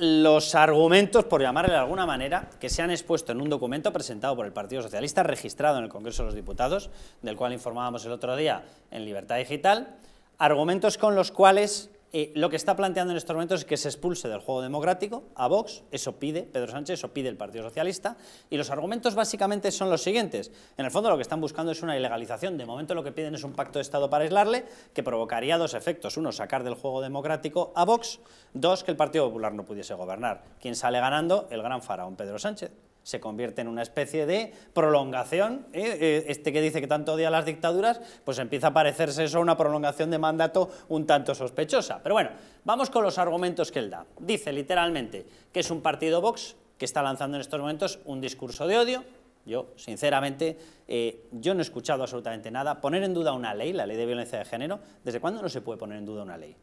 los argumentos, por llamarle de alguna manera, que se han expuesto en un documento presentado por el Partido Socialista, registrado en el Congreso de los Diputados, del cual informábamos el otro día en Libertad Digital, argumentos con los cuales eh, lo que está planteando en estos momentos es que se expulse del juego democrático a Vox, eso pide Pedro Sánchez, eso pide el Partido Socialista, y los argumentos básicamente son los siguientes. En el fondo lo que están buscando es una ilegalización, de momento lo que piden es un pacto de Estado para aislarle, que provocaría dos efectos, uno, sacar del juego democrático a Vox, dos, que el Partido Popular no pudiese gobernar. ¿Quién sale ganando? El gran faraón Pedro Sánchez se convierte en una especie de prolongación. ¿eh? Eh, este que dice que tanto odia las dictaduras, pues empieza a parecerse eso a una prolongación de mandato un tanto sospechosa. Pero bueno, vamos con los argumentos que él da. Dice literalmente que es un partido Vox que está lanzando en estos momentos un discurso de odio. Yo, sinceramente, eh, yo no he escuchado absolutamente nada. Poner en duda una ley, la ley de violencia de género, ¿desde cuándo no se puede poner en duda una ley?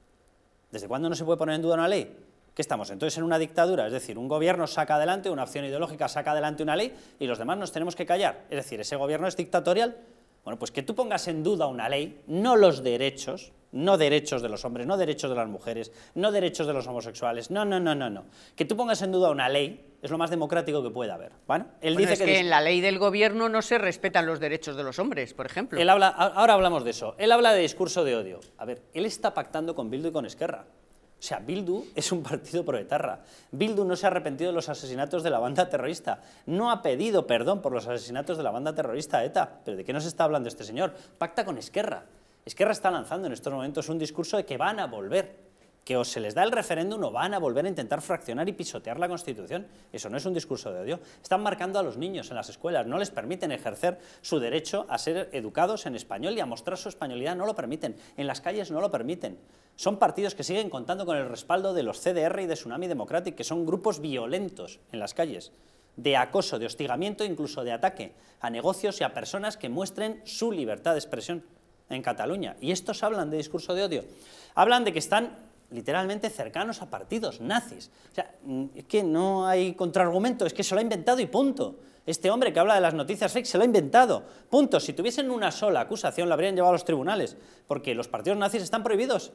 ¿Desde cuándo no se puede poner en duda una ley? ¿Qué estamos entonces en una dictadura? Es decir, un gobierno saca adelante, una opción ideológica saca adelante una ley y los demás nos tenemos que callar. Es decir, ese gobierno es dictatorial. Bueno, pues que tú pongas en duda una ley, no los derechos, no derechos de los hombres, no derechos de las mujeres, no derechos de los homosexuales, no, no, no, no, no. Que tú pongas en duda una ley es lo más democrático que puede haber. Bueno, él dice es que, en la ley del gobierno no se respetan los derechos de los hombres, por ejemplo. Él habla, ahora hablamos de eso. Él habla de discurso de odio. A ver, él está pactando con Bildu y con Esquerra. O sea, Bildu es un partido proetarra. Bildu no se ha arrepentido de los asesinatos de la banda terrorista. No ha pedido perdón por los asesinatos de la banda terrorista ETA. ¿Pero de qué nos está hablando este señor? Pacta con Esquerra. Esquerra está lanzando en estos momentos un discurso de que van a volver que o se les da el referéndum o van a volver a intentar fraccionar y pisotear la Constitución. Eso no es un discurso de odio. Están marcando a los niños en las escuelas, no les permiten ejercer su derecho a ser educados en español y a mostrar su españolidad, no lo permiten. En las calles no lo permiten. Son partidos que siguen contando con el respaldo de los CDR y de Tsunami Democratic, que son grupos violentos en las calles de acoso, de hostigamiento, incluso de ataque a negocios y a personas que muestren su libertad de expresión en Cataluña. Y estos hablan de discurso de odio. Hablan de que están literalmente cercanos a partidos nazis. O sea, mm, es que no hay contraargumento, es que se lo ha inventado y punto. Este hombre que habla de las noticias fake se lo ha inventado. Punto. Si tuviesen una sola acusación, la habrían llevado a los tribunales, porque los partidos nazis están prohibidos.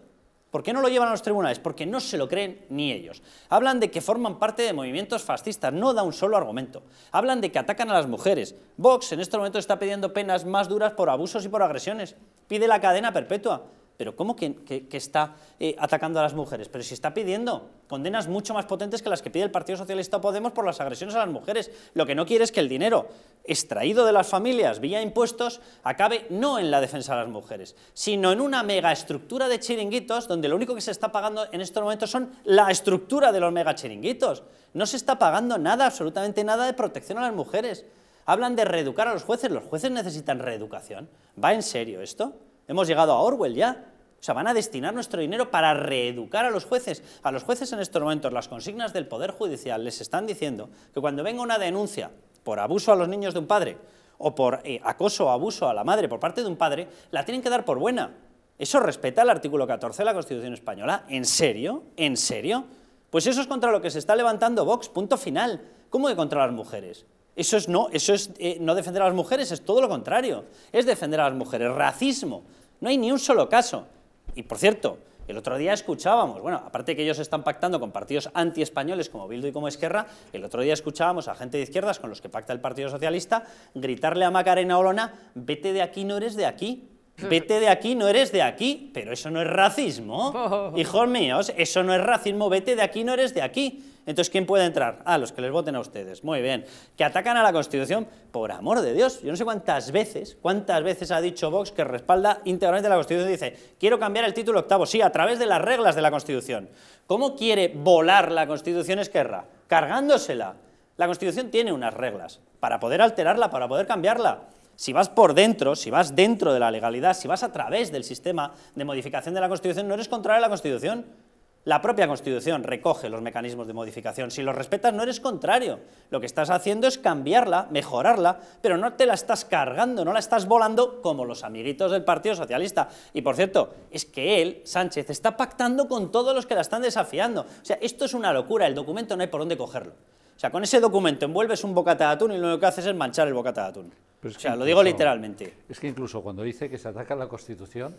¿Por qué no lo llevan a los tribunales? Porque no se lo creen ni ellos. Hablan de que forman parte de movimientos fascistas, no da un solo argumento. Hablan de que atacan a las mujeres. Vox en este momento está pidiendo penas más duras por abusos y por agresiones. Pide la cadena perpetua pero ¿cómo que, está eh, atacando a las mujeres? Pero si está pidiendo condenas mucho más potentes que las que pide el Partido Socialista o Podemos por las agresiones a las mujeres. Lo que no quiere es que el dinero extraído de las familias vía impuestos acabe no en la defensa de las mujeres, sino en una megaestructura de chiringuitos donde lo único que se está pagando en estos momentos son la estructura de los mega chiringuitos. No se está pagando nada, absolutamente nada de protección a las mujeres. Hablan de reeducar a los jueces, los jueces necesitan reeducación. ¿Va en serio esto? Hemos llegado a Orwell ya. O sea, van a destinar nuestro dinero para reeducar a los jueces. A los jueces en estos momentos, las consignas del Poder Judicial les están diciendo que cuando venga una denuncia por abuso a los niños de un padre o por eh, acoso o abuso a la madre por parte de un padre, la tienen que dar por buena. ¿Eso respeta el artículo 14 de la Constitución Española? ¿En serio? ¿En serio? Pues eso es contra lo que se está levantando Vox, punto final. ¿Cómo que contra las mujeres? Eso es, no, eso es eh, no defender a las mujeres, es todo lo contrario. Es defender a las mujeres. Racismo. No hay ni un solo caso. Y por cierto, el otro día escuchábamos, bueno, aparte que ellos están pactando con partidos españoles como Bildu y como Esquerra, el otro día escuchábamos a gente de izquierdas con los que pacta el Partido Socialista gritarle a Macarena Olona, vete de aquí, no eres de aquí. Vete de aquí, no eres de aquí. Pero eso no es racismo. Oh. Hijos míos, eso no es racismo. Vete de aquí, no eres de aquí. Entonces, ¿quién puede entrar? Ah, los que les voten a ustedes. Muy bien. Que atacan a la Constitución, por amor de Dios. Yo no sé cuántas veces, cuántas veces ha dicho Vox que respalda íntegramente la Constitución y dice, quiero cambiar el título octavo. Sí, a través de las reglas de la Constitución. ¿Cómo quiere volar la Constitución Esquerra? Cargándosela. La Constitución tiene unas reglas para poder alterarla, para poder cambiarla. Si vas por dentro, si vas dentro de la legalidad, si vas a través del sistema de modificación de la Constitución, no eres contrario a la Constitución. La propia Constitución recoge los mecanismos de modificación. Si los respetas, no eres contrario. Lo que estás haciendo es cambiarla, mejorarla, pero no te la estás cargando, no la estás volando como los amiguitos del Partido Socialista. Y por cierto, es que él, Sánchez, está pactando con todos los que la están desafiando. O sea, esto es una locura, el documento no hay por dónde cogerlo. O sea, con ese documento envuelves un bocata de atún y lo único que haces es manchar el bocata de atún. o sea, lo digo literalmente. Es que incluso cuando dice que se ataca la Constitución,